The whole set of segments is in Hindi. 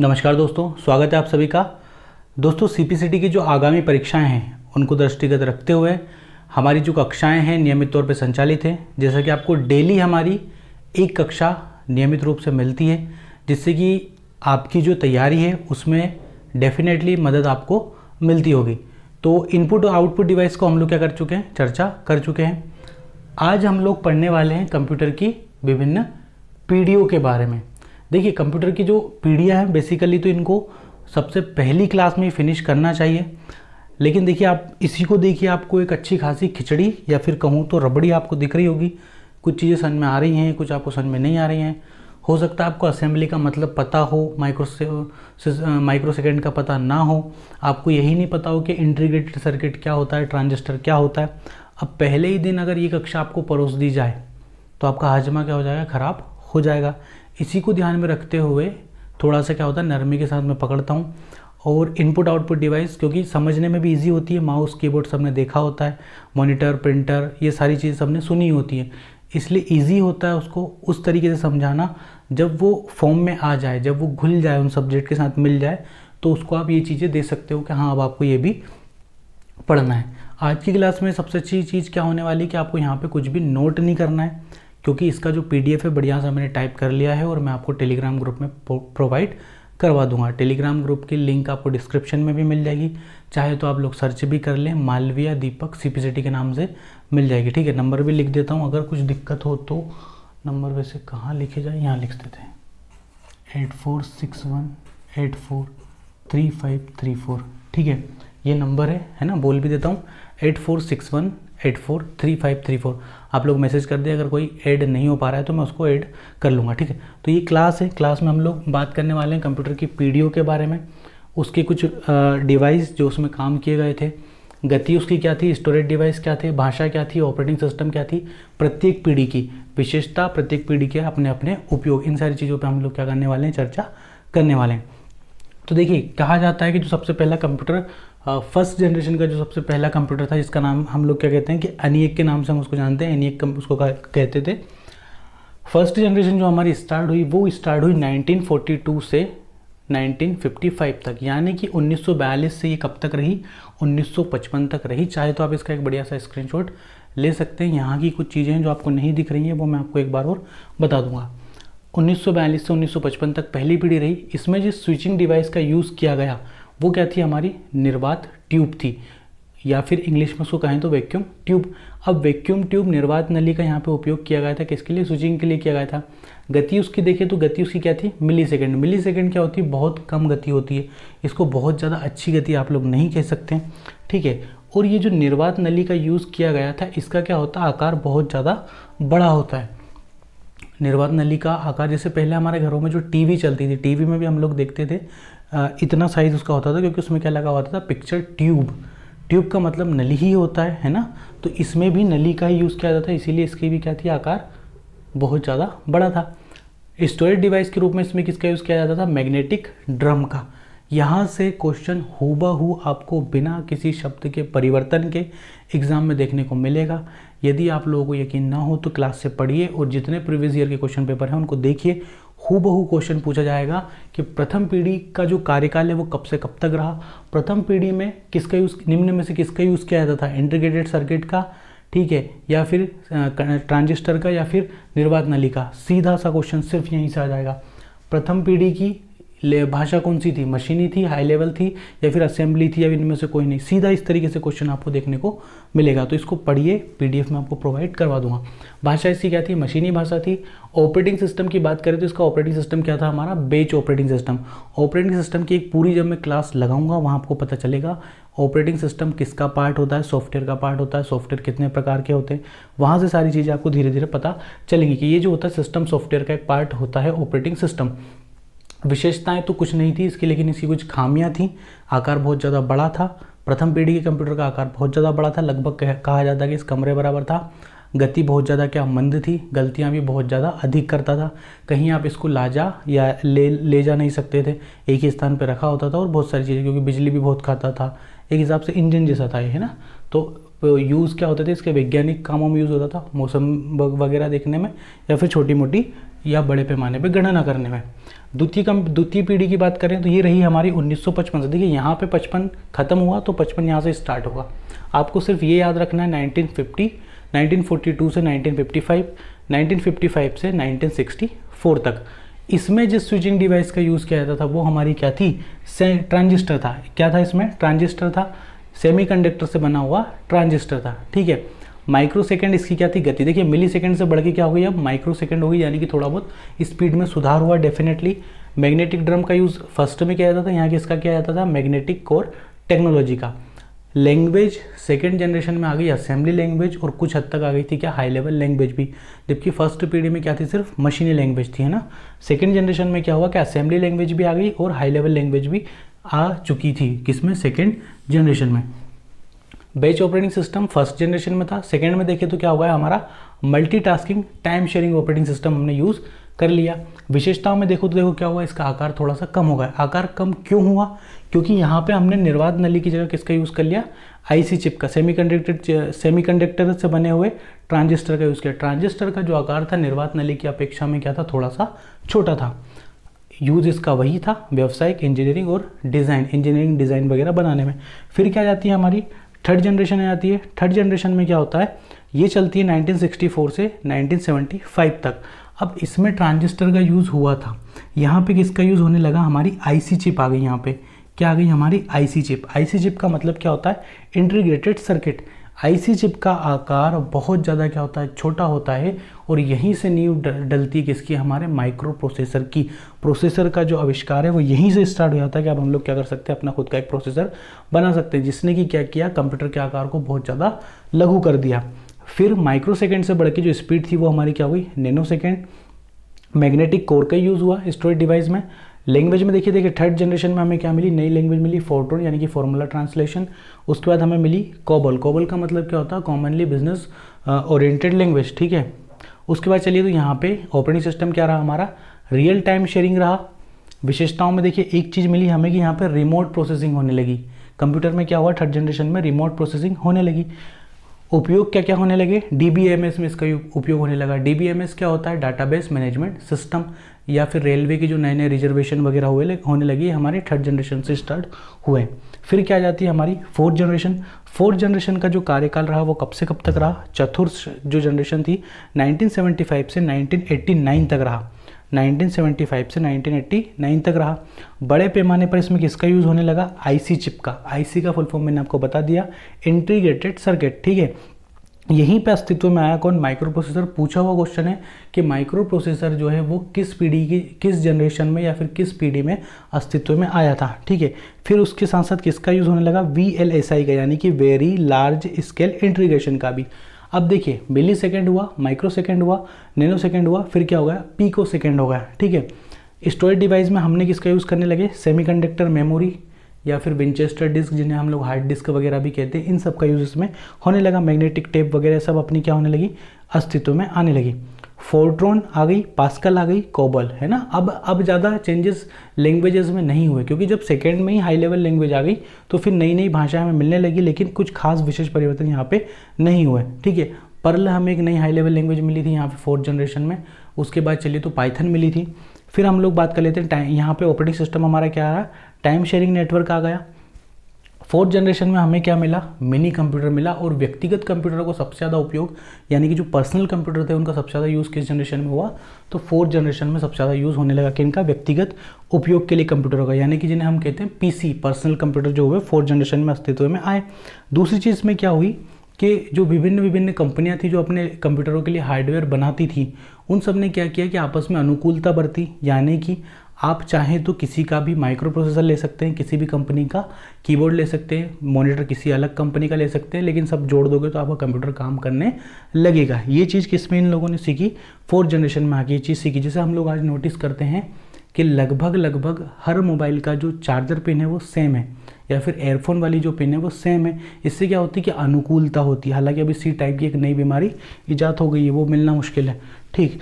नमस्कार दोस्तों स्वागत है आप सभी का दोस्तों सीपीसीटी की जो आगामी परीक्षाएं हैं उनको दृष्टिगत रखते हुए हमारी जो कक्षाएं हैं नियमित तौर पर संचालित हैं जैसा कि आपको डेली हमारी एक कक्षा नियमित रूप से मिलती है जिससे कि आपकी जो तैयारी है उसमें डेफिनेटली मदद आपको मिलती होगी तो इनपुट और आउटपुट डिवाइस को हम लोग क्या कर चुके हैं चर्चा कर चुके हैं आज हम लोग पढ़ने वाले हैं कंप्यूटर की विभिन्न पीढ़ियों के बारे में देखिए कंप्यूटर की जो पीढ़ियाँ हैं बेसिकली तो इनको सबसे पहली क्लास में फिनिश करना चाहिए लेकिन देखिए आप इसी को देखिए आपको एक अच्छी खासी खिचड़ी या फिर कहूँ तो रबड़ी आपको दिख रही होगी कुछ चीज़ें समझ में आ रही हैं कुछ आपको समझ में नहीं आ रही हैं हो सकता है आपको असेंबली का मतलब पता हो माइक्रो माइक्रो सेकेंड का पता ना हो आपको यही नहीं पता हो कि इंटीग्रेटेड सर्किट क्या होता है ट्रांजिस्टर क्या होता है अब पहले ही दिन अगर ये कक्षा आपको परोस दी जाए तो आपका हाजमा क्या हो जाएगा ख़राब हो जाएगा इसी को ध्यान में रखते हुए थोड़ा सा क्या होता है नरमी के साथ मैं पकड़ता हूँ और इनपुट आउटपुट डिवाइस क्योंकि समझने में भी इजी होती है माउस कीबोर्ड सबने देखा होता है मॉनिटर प्रिंटर ये सारी चीज़ सबने सुनी होती है इसलिए इजी होता है उसको उस तरीके से समझाना जब वो फॉर्म में आ जाए जब वो घुल जाए उन सब्जेक्ट के साथ मिल जाए तो उसको आप ये चीज़ें दे सकते हो कि हाँ अब आपको ये भी पढ़ना है आज की क्लास में सबसे अच्छी चीज़ क्या होने वाली है कि आपको यहाँ पर कुछ भी नोट नहीं करना है क्योंकि इसका जो पी है बढ़िया सा मैंने टाइप कर लिया है और मैं आपको टेलीग्राम ग्रुप में प्रोवाइड करवा दूंगा टेलीग्राम ग्रुप की लिंक आपको डिस्क्रिप्शन में भी मिल जाएगी चाहे तो आप लोग सर्च भी कर लें मालविया दीपक सी के नाम से मिल जाएगी ठीक है नंबर भी लिख देता हूँ अगर कुछ दिक्कत हो तो नंबर वैसे कहाँ लिखे जाए यहाँ लिख देते हैं eight four six one eight four three five three four ठीक है ये नंबर है है ना बोल भी देता हूँ eight four six one eight four three five three four आप लोग मैसेज कर दें अगर कोई ऐड नहीं हो पा रहा है तो मैं उसको ऐड कर लूँगा ठीक है तो ये क्लास है क्लास में हम लोग बात करने वाले हैं कंप्यूटर की पी के बारे में उसके कुछ डिवाइस जो उसमें काम किए गए थे गति उसकी क्या थी स्टोरेज डिवाइस क्या थे भाषा क्या थी ऑपरेटिंग सिस्टम क्या थी प्रत्येक पीढ़ी की विशेषता प्रत्येक पीढ़ी के अपने अपने उपयोग इन सारी चीज़ों पर हम लोग क्या करने वाले हैं चर्चा करने वाले हैं तो देखिए कहा जाता है कि जो सबसे पहला कंप्यूटर फर्स्ट जनरेशन का जो सबसे पहला कंप्यूटर था जिसका नाम हम लोग क्या कहते हैं कि एनियक के नाम से हम उसको जानते हैं एनियक उसको कहते थे फर्स्ट जनरेशन जो हमारी स्टार्ट हुई वो स्टार्ट हुई 1942 से 1955 तक यानी कि 1942 से ये कब तक रही 1955 तक रही चाहे तो आप इसका एक बढ़िया सा स्क्रीनशॉट ले सकते हैं यहाँ की कुछ चीज़ें जो आपको नहीं दिख रही हैं वो मैं आपको एक बार और बता दूंगा 1942 से 1955 तक पहली पीढ़ी रही इसमें जिस स्विचिंग डिवाइस का यूज़ किया गया वो क्या थी हमारी निर्वात ट्यूब थी या फिर इंग्लिश में उसको कहें तो वैक्यूम ट्यूब अब वैक्यूम ट्यूब निर्वात नली का यहाँ पे उपयोग किया गया था किसके लिए स्विचिंग के लिए किया गया था गति उसकी देखिए तो गति उसकी क्या थी मिली सेकेंड मिली सेकेंड क्या होती है बहुत कम गति होती है इसको बहुत ज़्यादा अच्छी गति आप लोग नहीं कह सकते ठीक है और ये जो निर्वात नली का यूज़ किया गया था इसका क्या होता आकार बहुत ज़्यादा बड़ा होता है निर्वात का आकार जैसे पहले हमारे घरों में जो टीवी चलती थी टीवी में भी हम लोग देखते थे इतना साइज़ उसका होता था क्योंकि उसमें क्या लगा हुआ था पिक्चर ट्यूब ट्यूब का मतलब नली ही होता है है ना तो इसमें भी नली का ही यूज़ किया जाता था इसीलिए इसकी भी क्या थी आकार बहुत ज़्यादा बड़ा था स्टोरेज डिवाइस के रूप में इसमें किसका यूज़ किया जाता था मैग्नेटिक ड्रम का यहाँ से क्वेश्चन हु आपको बिना किसी शब्द के परिवर्तन के एग्ज़ाम में देखने को मिलेगा यदि आप लोगों को यकीन ना हो तो क्लास से पढ़िए और जितने प्रीवियस ईयर के क्वेश्चन पेपर हैं उनको देखिए हूबहू क्वेश्चन पूछा जाएगा कि प्रथम पीढ़ी का जो कार्यकाल है वो कब से कब तक रहा प्रथम पीढ़ी में किसका यूज़ निम्न में से किसका यूज़ किया जाता था इंटीग्रेटेड सर्किट का ठीक है या फिर ट्रांजिस्टर का या फिर निर्वात नली का सीधा सा क्वेश्चन सिर्फ यहीं से आ जाएगा प्रथम पीढ़ी की भाषा कौन सी थी मशीनी थी हाई लेवल थी या फिर असेंबली थी या इनमें से कोई नहीं सीधा इस तरीके से क्वेश्चन आपको देखने को मिलेगा तो इसको पढ़िए पीडीएफ में आपको प्रोवाइड करवा दूंगा भाषा इसकी क्या थी मशीनी भाषा थी ऑपरेटिंग सिस्टम की बात करें तो इसका ऑपरेटिंग सिस्टम क्या था हमारा बेच ऑपरेटिंग सिस्टम ऑपरेटिंग सिस्टम की एक पूरी जब मैं क्लास लगाऊंगा वहाँ आपको पता चलेगा ऑपरेटिंग सिस्टम किसका पार्ट होता है सॉफ्टवेयर का पार्ट होता है सॉफ्टवेयर कितने प्रकार के होते हैं वहाँ से सारी चीज़ें आपको धीरे धीरे पता चलेंगी कि ये जो होता है सिस्टम सॉफ्टवेयर का एक पार्ट होता है ऑपरेटिंग सिस्टम विशेषताएं तो कुछ नहीं थी इसकी लेकिन इसकी कुछ खामियां थी आकार बहुत ज़्यादा बड़ा था प्रथम पीढ़ी के कंप्यूटर का आकार बहुत ज़्यादा बड़ा था लगभग कहा जाता है कि इस कमरे बराबर था गति बहुत ज़्यादा क्या मंद थी गलतियाँ भी बहुत ज़्यादा अधिक करता था कहीं आप इसको ला जा या ले ले जा नहीं सकते थे एक ही स्थान पर रखा होता था और बहुत सारी चीज़ें क्योंकि बिजली भी बहुत खाता था एक हिसाब से इंजन जैसा था ये है ना तो, तो यूज़ क्या होते थे इसके वैज्ञानिक कामों में यूज़ होता था मौसम वगैरह देखने में या फिर छोटी मोटी या बड़े पैमाने पर गणना करने में द्वितीय कम द्वितीय पीढ़ी की बात करें तो ये रही हमारी 1955 से देखिए यहाँ पे 55 ख़त्म हुआ तो 55 यहाँ से स्टार्ट होगा आपको सिर्फ ये याद रखना है 1950 1942 से 1955 1955 से 1964 तक इसमें जिस स्विचिंग डिवाइस का यूज़ किया जाता था वो हमारी क्या थी ट्रांजिस्टर था क्या था इसमें ट्रांजिस्टर था सेमी से बना हुआ ट्रांजिस्टर था ठीक है माइक्रो सेकेंड इसकी क्या थी गति देखिए मिली सेकेंड से बढ़ के क्या हो गई अब माइक्रो सेकेंड हो गई यानी कि थोड़ा बहुत स्पीड में सुधार हुआ डेफिनेटली मैग्नेटिक ड्रम का यूज़ फर्स्ट में किया जाता था यहाँ किसका किया जाता था मैग्नेटिक कोर टेक्नोलॉजी का लैंग्वेज सेकेंड जनरेशन में आ गई असेंबली लैंग्वेज और कुछ हद तक आ गई थी क्या हाई लेवल लैंग्वेज भी जबकि फर्स्ट पीढ़ी में क्या थी सिर्फ मशीनी लैंग्वेज थी है ना सेकेंड जनरेशन में क्या हुआ कि असेंबली लैंग्वेज भी आ गई और हाई लेवल लैंग्वेज भी आ चुकी थी किसमें सेकेंड जनरेशन में बेच ऑपरेटिंग सिस्टम फर्स्ट जनरेशन में था सेकेंड में देखिए तो क्या हुआ है हमारा multitasking time sharing operating system हमने यूज़ कर लिया विशेषताओं में देखो तो देखो क्या हुआ इसका आकार थोड़ा सा कम हो गया आकार कम क्यों हुआ क्योंकि यहाँ पे हमने निर्वाध नली की जगह किसका यूज़ कर लिया आईसी चिप का सेमीकंडक्टर सेमीकंडक्टर से बने हुए ट्रांजिस्टर का यूज़ किया ट्रांजिस्टर का जो आकार था निर्वाध नली की अपेक्षा में क्या था थोड़ा सा छोटा था यूज़ इसका वही था व्यावसायिक इंजीनियरिंग और डिज़ाइन इंजीनियरिंग डिज़ाइन वगैरह बनाने में फिर क्या जाती है हमारी थर्ड जनरेशन आ जाती है थर्ड जनरेशन में क्या होता है ये चलती है 1964 से 1975 तक अब इसमें ट्रांजिस्टर का यूज़ हुआ था यहाँ पे किसका यूज़ होने लगा हमारी आईसी चिप आ गई यहाँ पे क्या आ गई हमारी आईसी चिप आईसी चिप का मतलब क्या होता है इंटीग्रेटेड सर्किट आईसी चिप का आकार बहुत ज़्यादा क्या होता है छोटा होता है और यहीं से नींव डलती है किसकी हमारे माइक्रो प्रोसेसर की प्रोसेसर का जो आविष्कार है वो यहीं से स्टार्ट हो जाता है कि अब हम लोग क्या कर सकते हैं अपना खुद का एक प्रोसेसर बना सकते हैं जिसने कि क्या किया कंप्यूटर के आकार को बहुत ज़्यादा लघु कर दिया फिर माइक्रो सेकेंड से बढ़ के जो स्पीड थी वो हमारी क्या हुई नैनो सेकेंड मैग्नेटिक कोर का यूज़ हुआ स्टोरेज डिवाइस में लैंग्वेज में देखिए देखिए थर्ड जनरेशन में हमें क्या मिली नई लैंग्वेज मिली फोटोन यानी कि फॉर्मूला ट्रांसलेशन उसके बाद हमें मिली कोबल कोबल का मतलब क्या होता है कॉमनली बिजनेस ओरिएंटेड लैंग्वेज ठीक है उसके बाद चलिए तो यहाँ पे ऑपरेटिंग सिस्टम क्या रहा हमारा रियल टाइम शेयरिंग रहा विशेषताओं में देखिए एक चीज़ मिली हमें कि यहाँ पर रिमोट प्रोसेसिंग होने लगी कंप्यूटर में क्या हुआ थर्ड जनरेशन में रिमोट प्रोसेसिंग होने लगी उपयोग क्या क्या होने लगे डी में इसका उपयोग होने लगा डी क्या होता है डाटाबेस मैनेजमेंट सिस्टम या फिर रेलवे की जो नए नए रिजर्वेशन वगैरह हुए होने लगी हमारे थर्ड जनरेशन से स्टार्ट हुए फिर क्या जाती है हमारी फोर्थ जनरेशन फोर्थ जनरेशन का जो कार्यकाल रहा वो कब से कब तक रहा चतुर्थ जो जनरेशन थी 1975 से 1989 तक रहा 1975 से 1989 तक रहा बड़े पैमाने पर इसमें किसका यूज़ होने लगा आईसी चिप का आईसी का फुल फॉर्म मैंने आपको बता दिया इंटीग्रेटेड सर्किट ठीक है यहीं पे अस्तित्व में आया कौन माइक्रो प्रोसेसर पूछा हुआ क्वेश्चन है कि माइक्रो प्रोसेसर जो है वो किस पीढ़ी की किस जनरेशन में या फिर किस पीढ़ी में अस्तित्व में आया था ठीक है फिर उसके साथ साथ किसका यूज़ होने लगा वी एल एस आई का यानी कि वेरी लार्ज स्केल इंट्रीग्रेशन का भी अब देखिए मिली सेकेंड हुआ माइक्रो सेकेंड हुआ नैनो सेकेंड हुआ फिर क्या हो गया पीको सेकेंड हो गया ठीक है स्टोरेज डिवाइस में हमने किसका यूज़ करने लगे सेमीकंडक्टर मेमोरी या फिर विंचेस्टर डिस्क जिन्हें हम लोग हार्ड डिस्क वगैरह भी कहते हैं इन सब का यूज़ इसमें होने लगा मैग्नेटिक टेप वगैरह सब अपनी क्या होने लगी अस्तित्व में आने लगी फोर्ट्रॉन आ गई पास्कल आ गई कोबल है ना अब अब ज़्यादा चेंजेस लैंग्वेजेस में नहीं हुए क्योंकि जब सेकेंड में ही हाई लेवल लैंग्वेज आ गई तो फिर नई नई भाषाएं हमें मिलने लगी लेकिन कुछ खास विशेष परिवर्तन यहाँ पे नहीं हुए ठीक है पर्ल हमें एक नई हाई लेवल लैंग्वेज मिली थी यहाँ पे फोर्थ जनरेशन में उसके बाद चलिए तो पाइथन मिली थी फिर हम लोग बात कर लेते हैं टाइम यहाँ पे ऑपरेटिंग सिस्टम हमारा क्या आ रहा टाइम शेयरिंग नेटवर्क आ गया फोर्थ जनरेशन में हमें क्या मिला मिनी कंप्यूटर मिला और व्यक्तिगत कंप्यूटर को सबसे ज़्यादा उपयोग यानी कि जो पर्सनल कंप्यूटर थे उनका सबसे ज़्यादा यूज़ किस जनरेशन में हुआ तो फोर्थ जनरेशन में सबसे ज़्यादा यूज़ होने लगा कि इनका व्यक्तिगत उपयोग के लिए कंप्यूटर होगा यानी कि जिन्हें हम कहते हैं पीसी पर्सनल कंप्यूटर जो हुए फोर्थ जनरेशन में अस्तित्व में आए दूसरी चीज़ में क्या हुई कि जो विभिन्न विभिन्न कंपनियां थी जो अपने कंप्यूटरों के लिए हार्डवेयर बनाती थी उन सब ने क्या किया कि आपस में अनुकूलता बरती यानी कि आप चाहें तो किसी का भी माइक्रो प्रोसेसर ले सकते हैं किसी भी कंपनी का कीबोर्ड ले सकते हैं मॉनिटर किसी अलग कंपनी का ले सकते हैं लेकिन सब जोड़ दोगे तो आपका कंप्यूटर काम करने लगेगा ये चीज़ किस में इन लोगों ने सीखी फोर्थ जनरेशन में आके ये चीज़ सीखी जैसे हम लोग आज नोटिस करते हैं कि लगभग लगभग हर मोबाइल का जो चार्जर पिन है वो सेम है या फिर एयरफोन वाली जो पिन है वो सेम है इससे क्या होती है कि अनुकूलता होती है हालांकि अभी सी टाइप की एक नई बीमारी ईजाद हो गई है वो मिलना मुश्किल है ठीक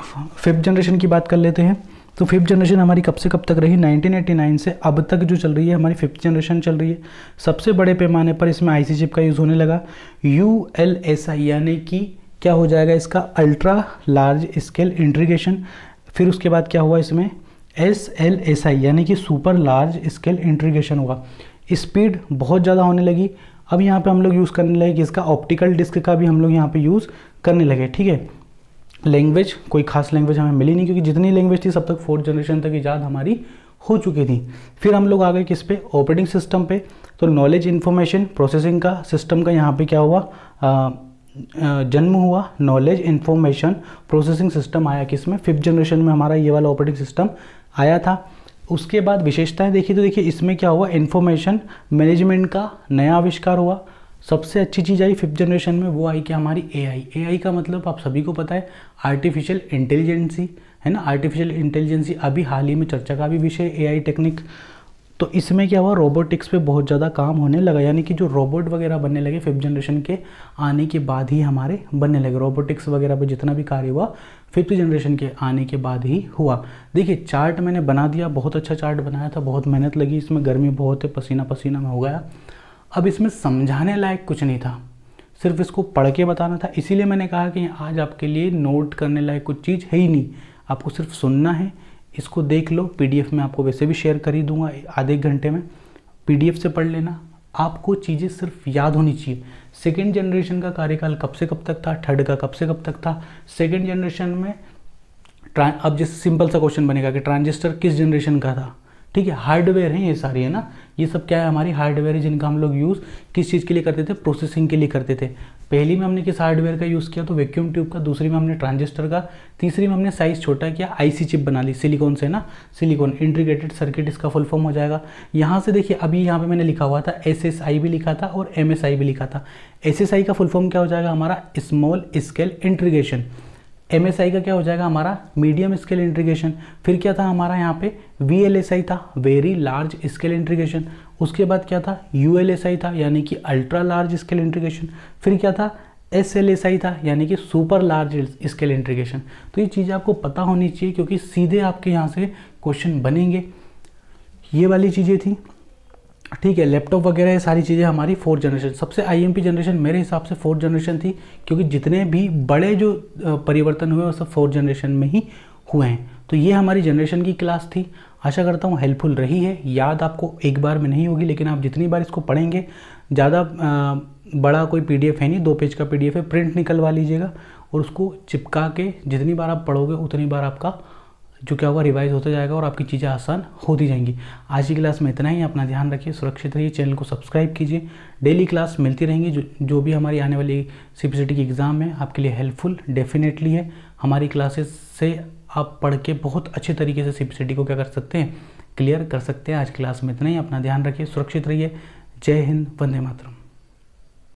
फिफ्थ जनरेशन की बात कर लेते हैं तो फिफ्थ जनरेशन हमारी कब से कब तक रही 1989 से अब तक जो चल रही है हमारी फिफ्थ जनरेशन चल रही है सबसे बड़े पैमाने पर इसमें आई चिप का यूज़ होने लगा यू एल एस आई यानी कि क्या हो जाएगा इसका अल्ट्रा लार्ज स्केल इंट्रीग्रेशन फिर उसके बाद क्या हुआ इसमें एस एल एस आई यानी कि सुपर लार्ज स्केल इंट्रीग्रेशन हुआ स्पीड बहुत ज़्यादा होने लगी अब यहाँ पे हम लोग यूज़ करने लगे कि इसका ऑप्टिकल डिस्क का भी हम लोग यहाँ पे यूज़ करने लगे ठीक है लैंग्वेज कोई खास लैंग्वेज हमें मिली नहीं क्योंकि जितनी लैंग्वेज थी सब तक फोर्थ जनरेशन तक ईजाद हमारी हो चुकी थी फिर हम लोग आ गए किस पे ऑपरेटिंग सिस्टम पे तो नॉलेज इन्फॉर्मेशन प्रोसेसिंग का सिस्टम का यहाँ पे क्या हुआ जन्म हुआ नॉलेज इन्फॉर्मेशन प्रोसेसिंग सिस्टम आया किसमें फिफ्थ जनरेशन में हमारा ये वाला ऑपरेटिंग सिस्टम आया था उसके बाद विशेषताएं देखिए तो देखिए इसमें क्या हुआ इन्फॉर्मेशन मैनेजमेंट का नया आविष्कार हुआ सबसे अच्छी चीज़ आई फिफ्थ जनरेशन में वो आई क्या हमारी एआई एआई का मतलब आप सभी को पता है आर्टिफिशियल इंटेलिजेंसी है ना आर्टिफिशियल इंटेलिजेंसी अभी हाल ही में चर्चा का भी विषय एआई टेक्निक तो इसमें क्या हुआ रोबोटिक्स पे बहुत ज़्यादा काम होने लगा यानी कि जो रोबोट वगैरह बनने लगे फिफ्थ जनरेशन के आने के बाद ही हमारे बनने लगे रोबोटिक्स वगैरह पे जितना भी कार्य हुआ फिफ्थ जनरेशन के आने के बाद ही हुआ देखिए चार्ट मैंने बना दिया बहुत अच्छा चार्ट बनाया था बहुत मेहनत लगी इसमें गर्मी बहुत है पसीना पसीना में हो गया अब इसमें समझाने लायक कुछ नहीं था सिर्फ इसको पढ़ के बताना था इसीलिए मैंने कहा कि आज आपके लिए नोट करने लायक कुछ चीज़ है ही नहीं आपको सिर्फ सुनना है इसको देख लो पीडीएफ में आपको वैसे भी शेयर कर ही दूंगा आधे घंटे में पीडीएफ से पढ़ लेना आपको चीज़ें सिर्फ याद होनी चाहिए सेकेंड जनरेशन का कार्यकाल कब से कब तक था थर्ड का कब से कब तक था सेकेंड जनरेशन में अब जैसे सिंपल सा क्वेश्चन बनेगा कि ट्रांजिस्टर किस जनरेशन का था ठीक है हार्डवेयर है ये सारी है ना ये सब क्या है हमारी हार्डवेयर है जिनका हम लोग यूज़ किस चीज़ के लिए करते थे प्रोसेसिंग के लिए करते थे पहली में हमने किस हार्डवेयर का यूज़ किया तो वैक्यूम ट्यूब का दूसरी में हमने ट्रांजिस्टर का तीसरी में हमने साइज़ छोटा किया आईसी चिप बना ली सिलिकॉन से ना सिलिकॉन इंटीग्रेटेड सर्किट इसका फुल फॉर्म हो जाएगा यहाँ से देखिए अभी यहाँ पे मैंने लिखा हुआ था आई भी लिखा था और आई भी लिखा था आई का फुल फॉर्म क्या हो जाएगा हमारा स्मॉल स्केल इंट्रीगेशन एम का क्या हो जाएगा हमारा मीडियम स्केल इंट्रीगेशन फिर क्या था हमारा यहाँ पे वी था वेरी लार्ज स्केल इंट्रीगेशन उसके बाद क्या था यू था यानी कि अल्ट्रा लार्ज स्केल इंट्रीगेशन फिर क्या था एस एल एस आई था यानी कि सुपर लार्ज स्केल इंट्रीगेशन तो ये चीज़ आपको पता होनी चाहिए क्योंकि सीधे आपके यहाँ से क्वेश्चन बनेंगे ये वाली चीज़ें थी ठीक है लैपटॉप वगैरह ये सारी चीज़ें हमारी फोर्थ जनरेशन सबसे आईएमपी जनरेशन मेरे हिसाब से फोर्थ जनरेशन थी क्योंकि जितने भी बड़े जो परिवर्तन हुए वो सब फोर्थ जनरेशन में ही हुए हैं तो ये हमारी जनरेशन की क्लास थी आशा करता हूँ हेल्पफुल रही है याद आपको एक बार में नहीं होगी लेकिन आप जितनी बार इसको पढ़ेंगे ज़्यादा बड़ा कोई पी है नहीं दो पेज का पी है प्रिंट निकलवा लीजिएगा और उसको चिपका के जितनी बार आप पढ़ोगे उतनी बार आपका जो क्या होगा रिवाइज होता जाएगा और आपकी चीज़ें आसान होती जाएंगी आज की क्लास में इतना ही अपना ध्यान रखिए सुरक्षित रहिए चैनल को सब्सक्राइब कीजिए डेली क्लास मिलती रहेंगी जो जो भी हमारी आने वाली सी की एग्ज़ाम है आपके लिए हेल्पफुल डेफिनेटली है हमारी क्लासेस से आप पढ़ के बहुत अच्छे तरीके से सी को क्या कर सकते हैं क्लियर कर सकते हैं आज क्लास में इतना ही अपना ध्यान रखिए सुरक्षित रहिए जय हिंद वंदे मातरम